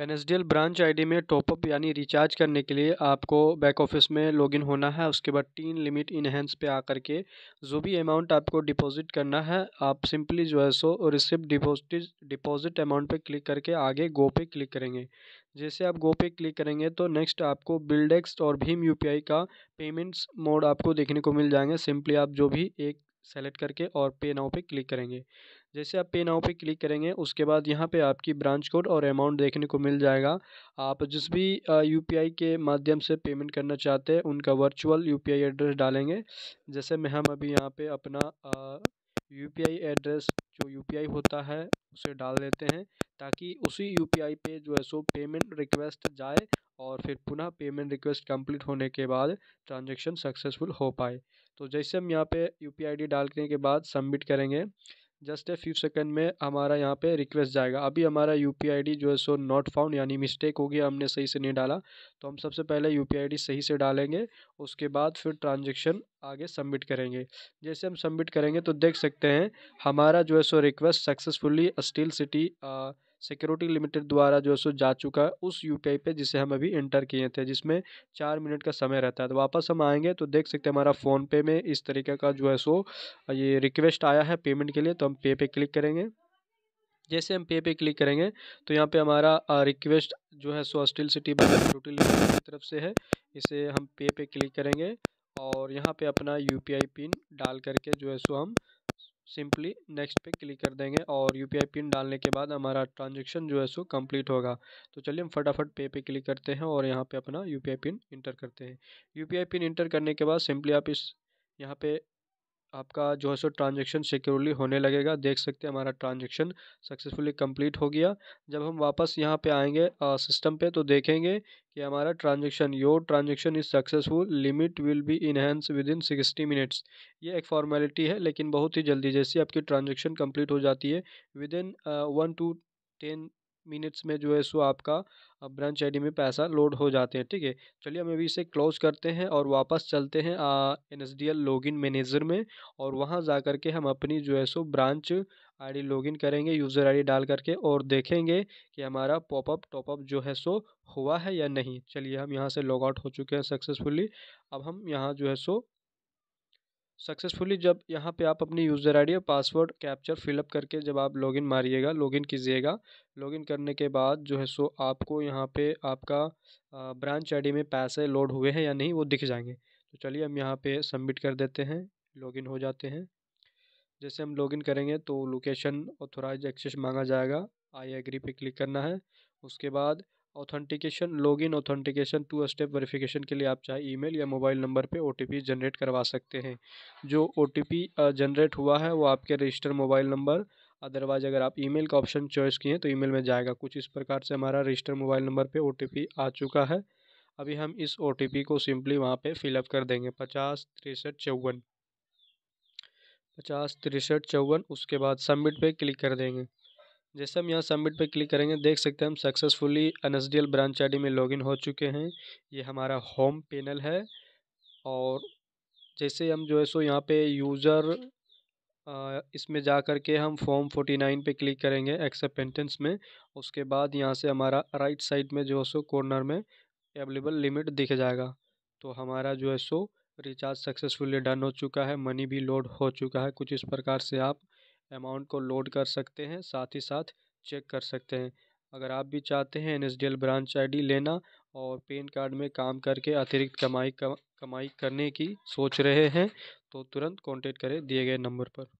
N branch ID में top up यानी recharge करने के लिए आपको बैक ऑफिस में लॉगिन होना है उसके बाद तीन लिमिट इनहेंस पे आकर के जो भी अमाउंट आपको डिपॉजिट करना है आप सिंपली जो है सो रिसिप्ट डिपोजिट डिपॉजिट अमाउंट पे क्लिक करके आगे गो पे क्लिक करेंगे जैसे आप गो पे क्लिक करेंगे तो नेक्स्ट आपको बिल्डेक्स और भीम यू का पेमेंट्स मोड आपको देखने को मिल जाएंगे सिंपली आप जो भी एक सेलेक्ट करके और पे नाउ पे क्लिक करेंगे जैसे आप पे नाउ पे क्लिक करेंगे उसके बाद यहाँ पे आपकी ब्रांच कोड और अमाउंट देखने को मिल जाएगा आप जिस भी यूपीआई के माध्यम से पेमेंट करना चाहते हैं उनका वर्चुअल यूपीआई एड्रेस डालेंगे जैसे मैं हम अभी यहाँ पे अपना यूपीआई एड्रेस जो यूपीआई होता है उसे डाल देते हैं ताकि उसी यू पी जो है सो पेमेंट रिक्वेस्ट जाए और फिर पुनः पेमेंट रिक्वेस्ट कंप्लीट होने के बाद ट्रांजेक्शन सक्सेसफुल हो पाए तो जैसे हम यहाँ पे यू पी डाल के बाद सबमिट करेंगे जस्ट ए फ्यू सेकंड में हमारा यहाँ पे रिक्वेस्ट जाएगा अभी हमारा यू पी आई डी जो है सो नॉट फाउंड यानी मिस्टेक हो गया हमने सही से नहीं डाला तो हम सबसे पहले यू पी आई डी सही से डालेंगे उसके बाद फिर ट्रांजेक्शन आगे सबमिट करेंगे जैसे हम सबमिट करेंगे तो देख सकते हैं हमारा जो है सो request successfully steel city security limited द्वारा जो सो जा चुका है उस यू पी आई पे जिसे हम अभी इंटर किए थे जिसमें चार मिनट का समय रहता है तो वापस हम आएंगे तो देख सकते हैं हमारा फ़ोनपे में इस तरीके का जो है सो ये रिक्वेस्ट आया है पेमेंट के लिए तो हम पे पे क्लिक करेंगे जैसे हम पे पे क्लिक करेंगे तो यहाँ पे हमारा रिक्वेस्ट जो है सो स्टील सिटी सिक्योरिटी की तरफ से है इसे हम पे पे क्लिक करेंगे और यहाँ पर अपना यू पिन डाल करके जो है सो हम सिंपली नेक्स्ट पे क्लिक कर देंगे और यू पिन डालने के बाद हमारा ट्रांजेक्शन जो है सो कम्प्लीट होगा तो चलिए हम फटाफट पे पे क्लिक करते हैं और यहाँ पे अपना यू पिन इंटर करते हैं यू पिन इंटर करने के बाद सिंपली आप इस यहाँ पे आपका जो है सो ट्रांजेक्शन सिक्योरली होने लगेगा देख सकते हैं हमारा ट्रांजेक्शन सक्सेसफुली कंप्लीट हो गया जब हम वापस यहाँ पे आएंगे सिस्टम पे तो देखेंगे कि हमारा transaction your transaction is successful limit will be enhance within sixty minutes ये एक फॉर्मेलिटी है लेकिन बहुत ही जल्दी जैसे आपकी ट्रांजेक्शन कम्प्लीट हो जाती है within one to ten minutes में जो है सो आपका ब्रांच आईडी में पैसा लोड हो जाते हैं ठीक है चलिए हम अभी इसे क्लोज करते हैं और वापस चलते हैं N S D L login manager में और वहाँ जा कर के हम अपनी जो है सो ब्रांच आईडी लॉगिन करेंगे यूज़र आईडी डाल करके और देखेंगे कि हमारा पॉपअप टॉपअप जो है सो हुआ है या नहीं चलिए हम यहाँ से लॉग आउट हो चुके हैं सक्सेसफुली अब हम यहाँ जो है सो सक्सेसफुली जब यहाँ पे आप अपनी यूज़र आईडी और पासवर्ड कैप्चर फिलअप करके जब आप लॉगिन मारिएगा लॉगिन कीजिएगा लॉगिन करने के बाद जो है सो आपको यहाँ पे आपका ब्रांच आईडी में पैसे लोड हुए हैं या नहीं वो दिख जाएंगे तो चलिए हम यहाँ पे सबमिट कर देते हैं लॉगिन हो जाते हैं जैसे हम लॉगिन करेंगे तो लोकेशन ऑथोराइज एक्सेस मांगा जाएगा आई एग्री पे क्लिक करना है उसके बाद authentication login authentication two step verification के लिए आप चाहे ईमेल या मोबाइल नंबर पे ओटीपी जनरेट करवा सकते हैं जो ओटीपी जनरेट हुआ है वो आपके रजिस्टर मोबाइल नंबर अदरवाइज़ अगर आप ईमेल का ऑप्शन चॉइस किए तो ईमेल में जाएगा कुछ इस प्रकार से हमारा रजिस्टर मोबाइल नंबर पर ओ आ चुका है अभी हम इस ओ को सिंपली वहाँ पर फिलअप कर देंगे पचास तिरसठ चौवन पचास तिरसठ चौवन उसके बाद सबमिट पे क्लिक कर देंगे जैसे हम यहाँ सबमिट पर क्लिक करेंगे देख सकते हैं हम successfully N S branch D में लॉगिन हो चुके हैं ये हमारा होम पैनल है और जैसे हम जो है सो यहाँ पे यूज़र इसमें जा कर के हम फॉर्म फोर्टी नाइन पर क्लिक करेंगे एक्सेप्टेंस में उसके बाद यहाँ से हमारा राइट साइड में जो है सो कॉर्नर में अवेलेबल लिमिट दिख जाएगा तो हमारा जो है सो रिचार्ज सक्सेसफुली डन हो चुका है मनी भी लोड हो चुका है कुछ इस प्रकार से आप अमाउंट को लोड कर सकते हैं साथ ही साथ चेक कर सकते हैं अगर आप भी चाहते हैं एन ब्रांच आई लेना और पेन कार्ड में काम करके अतिरिक्त कमाई कमाई करने की सोच रहे हैं तो तुरंत कॉन्टेक्ट करें दिए गए नंबर पर